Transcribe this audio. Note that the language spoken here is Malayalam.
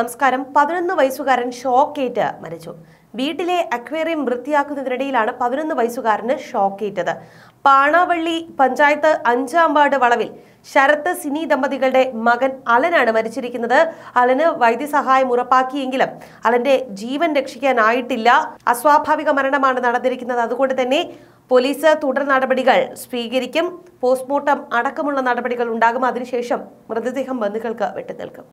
നമസ്കാരം പതിനൊന്ന് വയസ്സുകാരൻ ഷോക്കേറ്റ് മരിച്ചു വീട്ടിലെ അക്വേറിയം വൃത്തിയാക്കുന്നതിനിടയിലാണ് പതിനൊന്ന് വയസ്സുകാരന് ഷോക്കേറ്റത് പാണാവള്ളി പഞ്ചായത്ത് അഞ്ചാം വാർഡ് വളവിൽ ശരത്ത് സിനി ദമ്പതികളുടെ മകൻ അലനാണ് മരിച്ചിരിക്കുന്നത് അലന് വൈദ്യസഹായം ഉറപ്പാക്കിയെങ്കിലും അലന്റെ ജീവൻ രക്ഷിക്കാനായിട്ടില്ല അസ്വാഭാവിക മരണമാണ് നടന്നിരിക്കുന്നത് അതുകൊണ്ട് തന്നെ പോലീസ് തുടർ നടപടികൾ സ്വീകരിക്കും പോസ്റ്റ്മോർട്ടം അടക്കമുള്ള നടപടികൾ ഉണ്ടാകും അതിനുശേഷം മൃതദേഹം ബന്ധുക്കൾക്ക് വിട്ടുനിൽക്കും